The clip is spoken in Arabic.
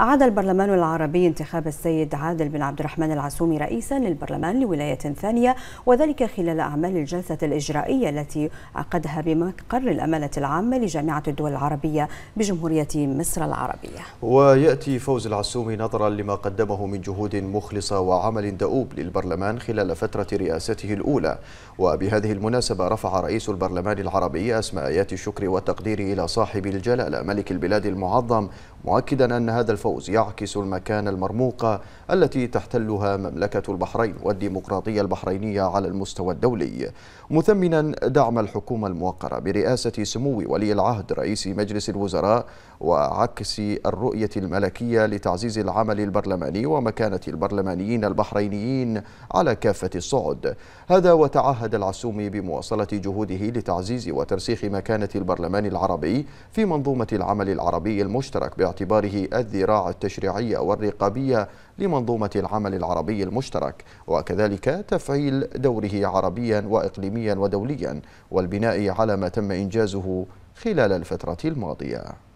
أعاد البرلمان العربي انتخاب السيد عادل بن عبد الرحمن العسومي رئيسا للبرلمان لولاية ثانية وذلك خلال أعمال الجلسة الإجرائية التي عقدها بمقر الأمانة العامة لجامعة الدول العربية بجمهورية مصر العربية ويأتي فوز العسومي نظرا لما قدمه من جهود مخلصة وعمل دؤوب للبرلمان خلال فترة رئاسته الأولى وبهذه المناسبة رفع رئيس البرلمان العربي أسماء آيات الشكر والتقدير إلى صاحب الجلالة ملك البلاد المعظم مؤكدا أن هذا الفوز يعكس المكان المرموقة التي تحتلها مملكة البحرين والديمقراطية البحرينية على المستوى الدولي مثمنا دعم الحكومة الموقرة برئاسة سمو ولي العهد رئيس مجلس الوزراء وعكس الرؤية الملكية لتعزيز العمل البرلماني ومكانة البرلمانيين البحرينيين على كافة الصعد هذا وتعهد العسومي بمواصلة جهوده لتعزيز وترسيخ مكانة البرلمان العربي في منظومة العمل العربي المشترك باعتباره الذراع التشريعية والرقابية لمنظومة العمل العربي المشترك وكذلك تفعيل دوره عربيا وإقليميا ودوليا والبناء على ما تم إنجازه خلال الفترة الماضية